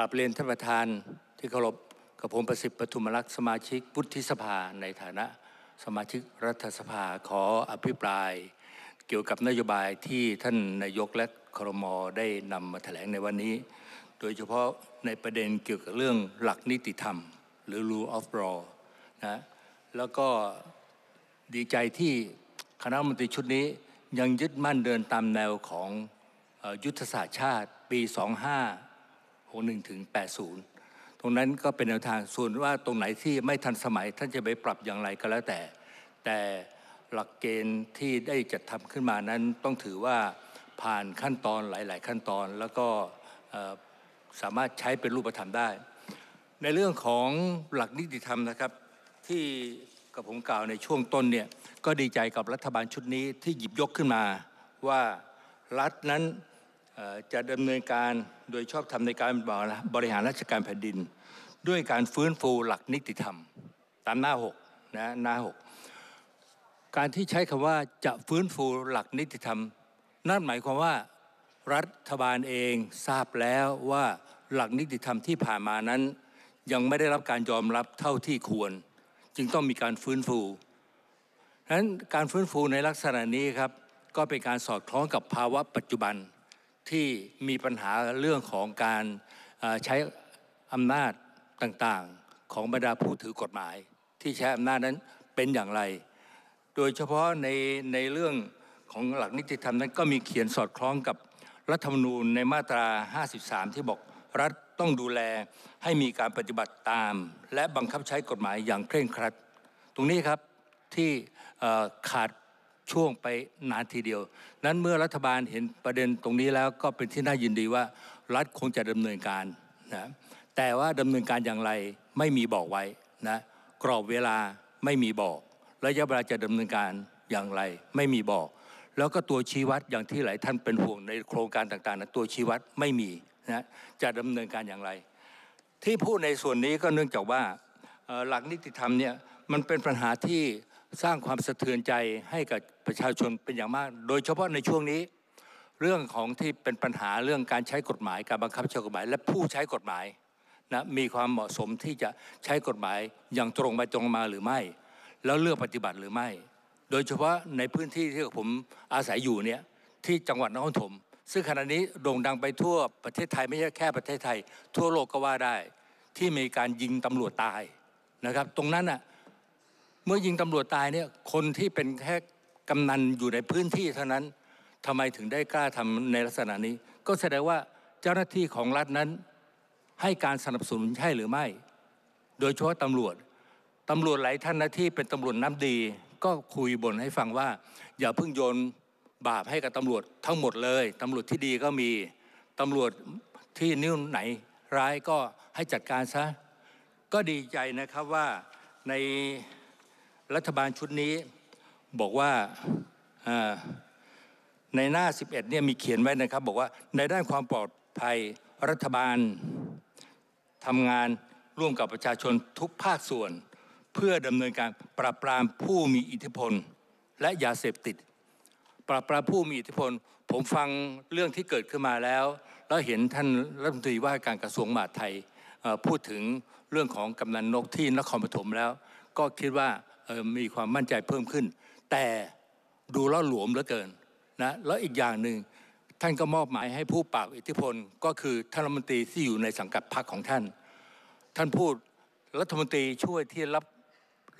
ลับเรียนท่านประธานที่เคารพกับผมประสิทธิ์ปทุมรักษ์สมาชิกพุทธิสภาในฐานะสมาชิกรัฐสภาขออภิปรายเกี่ยวกับนโยบายที่ท่านนายกและครมได้นำมาแถลงในวันนี้ โดยเฉพาะในประเด็นเกี่ยวกับเรื่องหลักนิติธรรม หรือ rule of law นะแล้วก็ดีใจที่คณะมนตรีชุดนี้ยังยึดมั่นเดินตามแนวของยุทธศาสตร์ชาติปี 25 61ถึง 80ตรงนั้นก็เป็น แนวทาง ส่วน ว่าตรงไหนที่ไม่ทันสมัยท่านจะไปปรับอย่างไรก็แล้วแต่ แต่หลักเกณฑ์ที่ได้จัดทำขึ้นมานั้นต้องถือว่าผ่านขั้นตอนหลาย ๆ ขั้นตอนแล้วก็สามารถใช้เป็นรูปธรรมได้ ในเรื่องของหลักนิติธรรมนะครับ ที่ กับ ผม กล่าวในช่วงต้นเนี่ยก็ดีใจกับรัฐบาลชุดนี้ที่หยิบยกขึ้นมาว่ารัฐนั้นจะดำเนินการโดยชอบทมในการบริหารราชการแผ่นดิน ด้วยการฟื้นฟูหลักนิติธรรม ตามหน้า6นะหน้า6การที่ใช้คำว่าจะฟื้นฟูหลักนิติธรรมนั่นหมายความว่ารัฐบาลเองทราบแล้วว่าหลักนิติธรรมที่ผ่านมานั้น ยังไม่ได้รับการยอมรับเท่าที่ควร จึงต้องมีการฟื้นฟูนั้นการฟื้นฟูในลักษณะนี้ครับก็เป็นการสอดคล้องกับภาวะปัจจุบันที่มีปัญหาเรื่องของการใช้อำนาจต่างๆของบรรดาผู้ถือกฎหมาย ที่ใช้อำนาจนั้นเป็นอย่างไร โดยเฉพาะในในเรื่องของหลักนิติธรรมนั้นก็มีเขียนสอดคล้องกับรัฐธรรมนูญในมาตรา 53 ที่บอก รัฐต้องดูแลให้มีการปฏิบัติตาม และบังคับใช้กฎหมายอย่างเคร่งครัด ตรงนี้ครับที่ขาดช่วงไปนานทีเดียว นั้นเมื่อรัฐบาลเห็นประเด็นตรงนี้แล้วก็เป็นที่น่ายินดีว่ารัฐคงจะดำเนินการนะ แต่ว่าดำเนินการอย่างไรไม่มีบอกไว้นะ กรอบเวลาไม่มีบอกระยะเวลาจะดำเนินการอย่างไร ไม่มีบอก แล้วก็ตัวชี้วัดอย่างที่หลายท่านเป็นห่วง ในโครงการต่างๆนะตัวชี้วัดไม่มีนะ จะดำเนินการอย่างไร ที่พูดในส่วนนี้ก็เนื่องจากว่าหลักนิติธรรมเนี่ยมันเป็นปัญหาที่สร้างความสะเทือนใจให้กับประชาชนเป็นอย่างมาก โดยเฉพาะในช่วงนี้เรื่องของที่เป็นปัญหาเรื่องการใช้กฎหมายการบังคับใช้กฎหมายและผู้ใช้กฎหมายนะมีความเหมาะสมที่จะใช้กฎหมายอย่างตรงไปตรงมาหรือไม่ แล้วเลือกปฏิบัติหรือไม่ โดยเฉพาะในพื้นที่ที่ผมอาศัยอยู่เนี่ยที่จังหวัดนครปฐมซึ่งขณะนี้โด่งดังไปทั่วประเทศไทยไม่ใช่แค่ประเทศไทย ทั่วโลกก็ว่าได้ ที่มีการยิงตำรวจตายนะครับ ตรงนั้นน่ะเมื่อยิงตำรวจตายเนี่ย คนที่เป็นแค่กำนันอยู่ในพื้นที่เท่านั้นทำไมถึงได้กล้าทำในลักษณะนี้ ก็แสดงว่าเจ้าหน้าที่ของรัฐนั้นให้การสนับสนุนใช่หรือไม่ โดยเฉพาะตำรวจตำรวจหลายท่านนะที่เป็นตำรวจน้ำดี ก็คุยบ่นให้ฟังว่า อย่าเพิ่งโยนบาปให้กับตำรวจทั้งหมดเลยตำรวจที่ดีก็มีตำรวจที่นิ้วไหนร้ายก็ให้จัดการซะ ก็ดีใจนะครับว่าในรัฐบาลชุดนี้บอกว่าในหน้า11เนี่ยมีเขียนไว้นะครับบอกว่าในด้านความปลอดภัยรัฐบาลทำงานร่วมกับประชาชนทุกภาคส่วน เพื่อดำเนินการปราบปรามผู้มีอิทธิพลและยาเสพติดปราบปรามผู้มีอิทธิพล ผมฟังเรื่องที่เกิดขึ้นมาแล้วแล้วเห็นท่านรัฐมนตรีว่าการกระทรวงมหาดไทยพูดถึงเรื่องของกำนันนกที่ นครปฐมแล้ว ก็คิดว่ามีความมั่นใจเพิ่มขึ้น แต่ดูแล้วหลวมเหลือเกินนะแล้วอีกอย่างหนึ่งท่านก็มอบหมายให้ผู้ปราบอิทธิพลก็คือท่านรัฐมนตรีที่อยู่ในสังกัดพรรคของท่าน ท่านพูดรัฐมนตรีช่วยที่รับ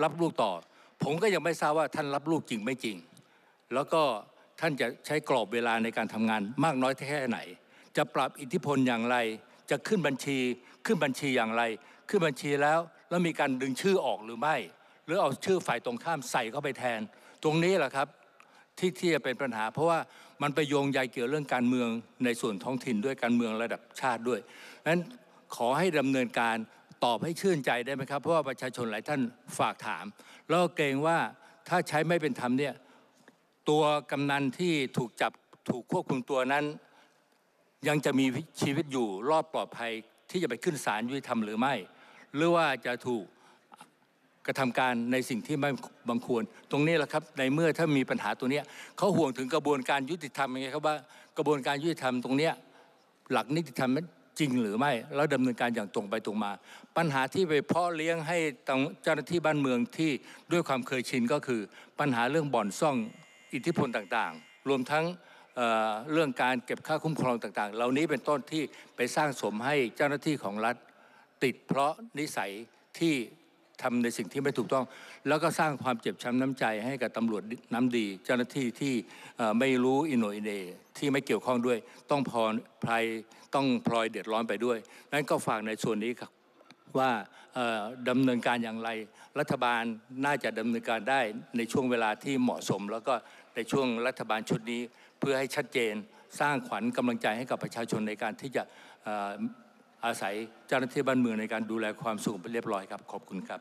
รับลูกต่อ ผมก็ยังไม่ทราบว่าท่านรับลูกจริงไม่จริง แล้วก็ท่านจะใช้กรอบเวลาในการทำงานมากน้อยแค่ไหน จะปรับอิทธิพลอย่างไร จะขึ้นบัญชีขึ้นบัญชีอย่างไร ขึ้นบัญชีแล้วแล้วมีการดึงชื่อออกหรือไม่รือเอาชื่อฝ่ายตรงข้ามใส่เข้าไปแทน ตรงนี้แหละครับที่ที่จะเป็นปัญหา เพราะว่ามันไปโยงใยเกี่ยวเรื่องการเมืองในส่วนท้องถิ่นด้วยการเมืองระดับชาติด้วยนั้นขอให้ดำเนินการ ตอบให้ชื่นใจได้ไหมครับ เพราะว่าประชาชนหลายท่านฝากถาม แล้วเกรงว่าถ้าใช้ไม่เป็นธรรมเนี่ยตัวกำนันที่ถูกจับถูกควบคุมตัวนั้น ยังจะมีชีวิตอยู่รอดปลอดภัยที่จะไปขึ้นศาลยุติธรรมหรือไม่ หรือว่าจะถูกระทำการในสิ่งที่ไม่บังควรตรงนี้แหละครับในเมื่อถ้ามีปัญหาตัวเนี้ยเขาห่วงถึงกระบวนการยุติธรรมยังไงครับว่ากระบวนการยุติธรรมตรงเนี้ยหลักนิติธรรมนั้นจริงหรือไม่แล้วดำเนินการอย่างตรงไปตรงมา ปัญหาที่ไปเพาะเลี้ยงให้เจ้าหน้าที่บ้านเมืองที่ด้วยความเคยชินก็คือปัญหาเรื่องบ่อนซ่องอิทธิพลต่างๆ รวมทั้งเรื่องการเก็บค่าคุ้มครองต่าง ๆ เหล่านี้เป็นต้นที่ไปสร้างสมให้เจ้าหน้าที่ของรัฐ ติดเพราะนิสัยที่ทำในสิ่งที่ไม่ถูกต้องแล้วก็สร้างความเจ็บช้าน้ำใจให้กับตำรวจน้ำดี เจ้าหน้าที่ที่ไม่รู้อินโนอินเนที่ไม่เกี่ยวข้องด้วย ต้องพอพลายต้องพลอยเดือดร้อนไปด้วย นั้นก็ฝากในส่วนนี้ครับว่าดำเนินการอย่างไร รัฐบาลน่าจะดำเนินการได้ในช่วงเวลาที่เหมาะสม แล้วก็ในช่วงรัฐบาลชุดนี้ เพื่อให้ชัดเจนสร้างขวัญกำลังใจให้กับประชาชนในการที่จะอาศัยเจ้าหน้าที่บ้านเมืองในการดูแลความสุขเป็นเรียบร้อยครับขอบคุณครับ